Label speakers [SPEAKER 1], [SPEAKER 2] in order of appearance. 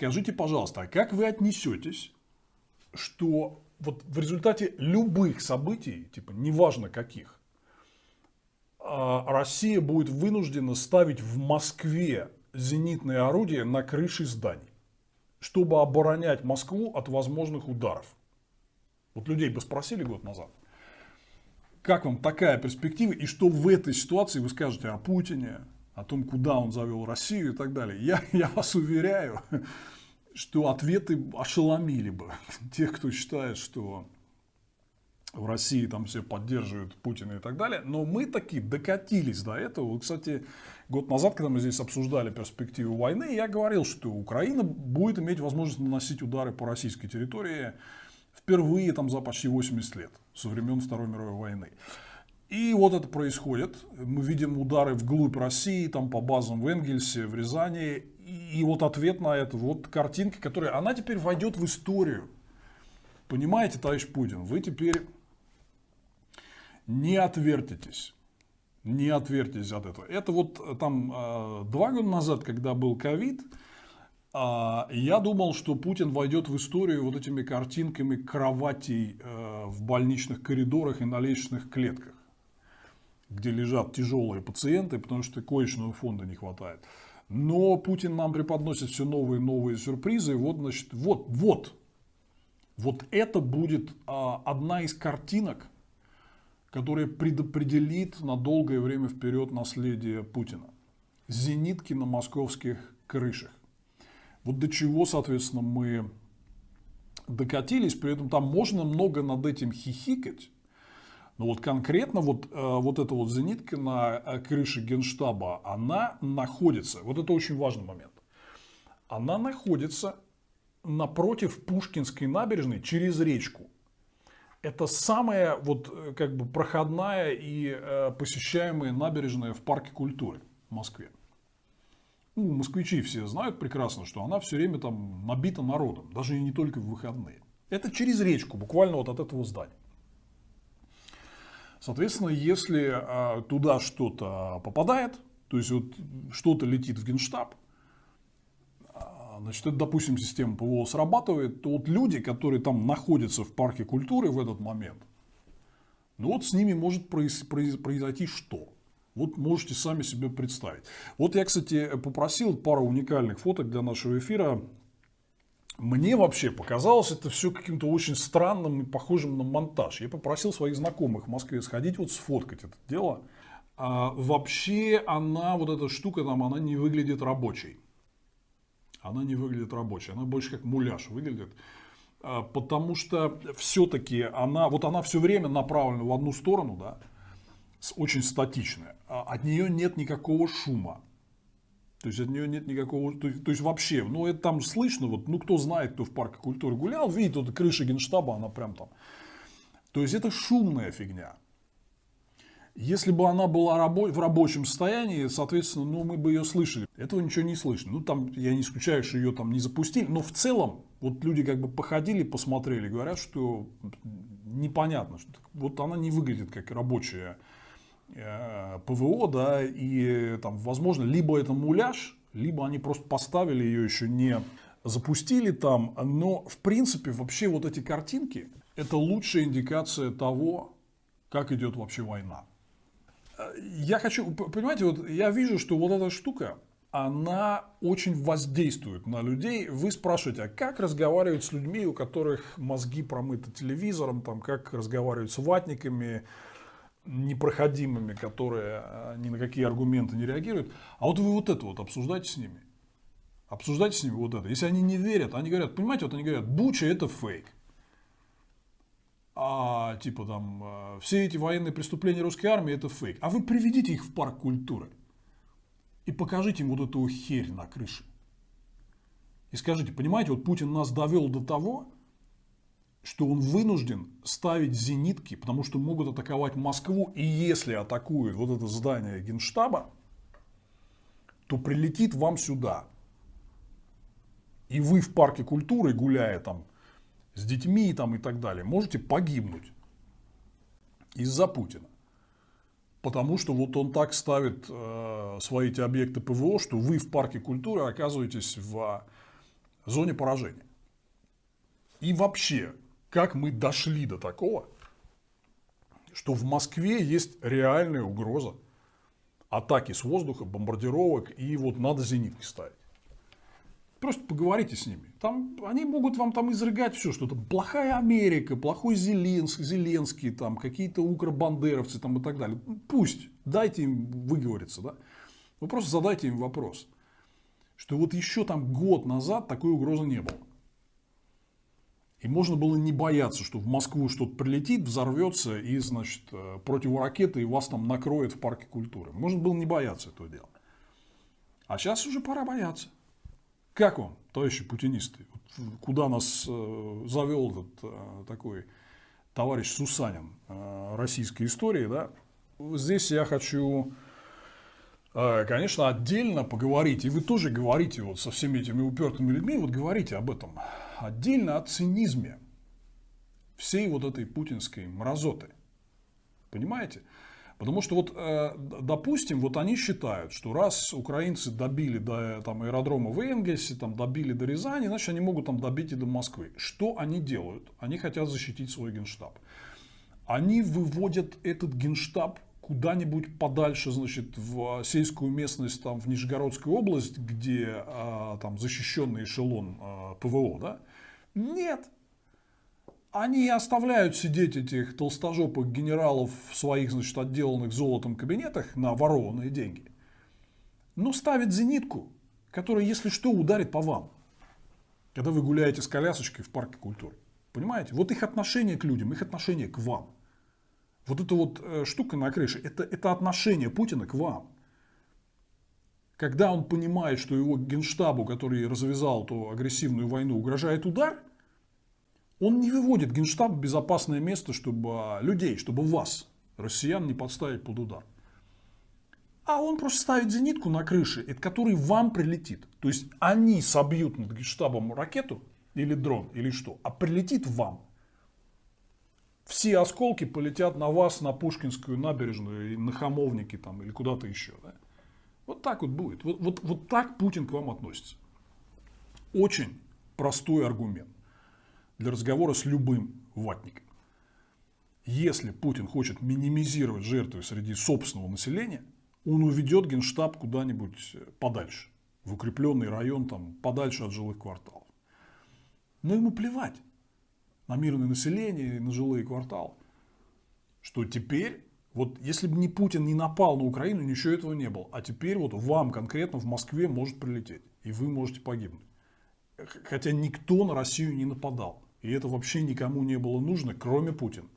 [SPEAKER 1] Скажите, пожалуйста, а как вы отнесетесь, что вот в результате любых событий, типа неважно каких, а, Россия будет вынуждена ставить в Москве зенитные орудия на крыши зданий, чтобы оборонять Москву от возможных ударов. Вот людей бы спросили год назад, как вам такая перспектива, и что в этой ситуации вы скажете о Путине, о том, куда он завел Россию и так далее. Я, я вас уверяю, что ответы ошеломили бы тех, кто считает, что в России там все поддерживают Путина и так далее. Но мы таки докатились до этого. Вот, кстати, год назад, когда мы здесь обсуждали перспективу войны, я говорил, что Украина будет иметь возможность наносить удары по российской территории впервые там за почти 80 лет, со времен Второй мировой войны. И вот это происходит. Мы видим удары вглубь России, там по базам в Энгельсе, в Рязани. И вот ответ на это, вот картинка, которая, она теперь войдет в историю. Понимаете, товарищ Путин, вы теперь не отвертитесь. Не отвертитесь от этого. Это вот э, там э, два года назад, когда был ковид, а, я думал, что Путин войдет в историю вот этими картинками кроватей э, в больничных коридорах и на лестничных клетках где лежат тяжелые пациенты, потому что коечного фонда не хватает. Но Путин нам преподносит все новые и новые сюрпризы. вот, значит, вот, вот, вот это будет а, одна из картинок, которая предопределит на долгое время вперед наследие Путина. Зенитки на московских крышах. Вот до чего, соответственно, мы докатились. При этом там можно много над этим хихикать. Но вот конкретно вот, э, вот эта вот зенитка на э, крыше генштаба, она находится, вот это очень важный момент, она находится напротив Пушкинской набережной через речку. Это самая вот э, как бы проходная и посещаемая набережная в парке культуры в Москве. Ну, москвичи все знают прекрасно, что она все время там набита народом, даже и не только в выходные. Это через речку, буквально вот от этого здания. Соответственно, если а, туда что-то попадает, то есть вот что-то летит в Генштаб, а, значит, это, допустим, система ПВО срабатывает, то вот люди, которые там находятся в парке культуры в этот момент, ну вот с ними может произойти что? Вот можете сами себе представить. Вот я, кстати, попросил пару уникальных фоток для нашего эфира мне вообще показалось это все каким-то очень странным и похожим на монтаж. Я попросил своих знакомых в Москве сходить, вот сфоткать это дело. А вообще она, вот эта штука там, она не выглядит рабочей. Она не выглядит рабочей, она больше как муляж выглядит. А, потому что все-таки она, вот она все время направлена в одну сторону, да, очень статичная. А от нее нет никакого шума. То есть от нее нет никакого, то есть, то есть вообще, ну это там слышно, вот, ну кто знает, кто в парке культуры гулял, видит вот крыша генштаба, она прям там. То есть это шумная фигня. Если бы она была рабо- в рабочем состоянии, соответственно, ну мы бы ее слышали. Этого ничего не слышно. Ну там, я не исключаю, что ее там не запустили, но в целом, вот люди как бы походили, посмотрели, говорят, что непонятно, что вот она не выглядит как рабочая Э, ПВО, да, и там, возможно, либо это муляж, либо они просто поставили ее еще не запустили там, но в принципе вообще вот эти картинки – это лучшая индикация того, как идет вообще война. Э, я хочу, понимаете, вот я вижу, что вот эта штука, она очень воздействует на людей. Вы спрашиваете, а как разговаривать с людьми, у которых мозги промыты телевизором, там, как разговаривать с ватниками, непроходимыми, которые э, ни на какие аргументы не реагируют, а вот вы вот это вот обсуждайте с ними. Обсуждайте с ними вот это. Если они не верят, они говорят, понимаете, вот они говорят, Буча это фейк. А типа там, э, все эти военные преступления русской армии это фейк. А вы приведите их в парк культуры и покажите им вот эту херь на крыше. И скажите, понимаете, вот Путин нас довел до того, что он вынужден ставить зенитки, потому что могут атаковать Москву, и если атакуют вот это здание Генштаба, то прилетит вам сюда. И вы в парке культуры, гуляя там с детьми там, и так далее, можете погибнуть из-за Путина. Потому что вот он так ставит э, свои эти объекты ПВО, что вы в парке культуры оказываетесь в э, зоне поражения. И вообще, как мы дошли до такого, что в Москве есть реальная угроза атаки с воздуха, бомбардировок, и вот надо зенитки ставить. Просто поговорите с ними. Там, они могут вам там изрыгать все, что-то плохая Америка, плохой Зеленск, Зеленский, там, какие-то укробандеровцы там, и так далее. Пусть, дайте им выговориться. Да? Вы просто задайте им вопрос, что вот еще там год назад такой угрозы не было. И можно было не бояться, что в Москву что-то прилетит, взорвется и, значит, э, противоракеты и вас там накроет в парке культуры. Можно было не бояться этого дела. А сейчас уже пора бояться. Как он, товарищи путинисты? Э, куда нас э, завел этот такой товарищ Сусанин российской истории, да? Здесь я хочу конечно, отдельно поговорить, и вы тоже говорите вот со всеми этими упертыми людьми, вот говорите об этом, отдельно о цинизме всей вот этой путинской мразоты. Понимаете? Потому что вот, э, допустим, вот они считают, что раз украинцы добили до там, аэродрома в Энгельсе, там, добили до Рязани, значит, они могут там добить и до Москвы. Что они делают? Они хотят защитить свой генштаб. Они выводят этот генштаб куда-нибудь подальше, значит, в э, сельскую местность, там, в Нижегородскую область, где э, там защищенный эшелон ПВО, да, нет. Они оставляют сидеть этих толстожопых генералов в своих, значит, отделанных золотом кабинетах на ворованные деньги. Но ставят зенитку, которая, если что, ударит по вам. Когда вы гуляете с колясочкой в парке культуры. Понимаете? Вот их отношение к людям, их отношение к вам. Вот эта вот э, штука на крыше, это, это отношение Путина к вам когда он понимает, что его генштабу, который развязал ту агрессивную войну, угрожает удар, он не выводит генштаб в безопасное место, чтобы а, людей, чтобы вас, россиян, не подставить под удар. А он просто ставит зенитку на крыше, от которой вам прилетит. То есть они собьют над генштабом ракету или дрон, или что, а прилетит вам. Все осколки полетят на вас, на Пушкинскую набережную, и на Хамовники там, или куда-то еще. Да? Вот так вот будет. Вот, вот, вот так Путин к вам относится. Очень простой аргумент для разговора с любым ватником. Если Путин хочет минимизировать жертвы среди собственного населения, он уведет генштаб куда-нибудь э, подальше, в укрепленный район, там, подальше от жилых кварталов. Но ему плевать на мирное население и на жилые кварталы, что теперь вот если бы не Путин не напал на Украину, ничего этого не было. А теперь вот вам конкретно в Москве может прилететь. И вы можете погибнуть. Хотя никто на Россию не нападал. И это вообще никому не было нужно, кроме Путина.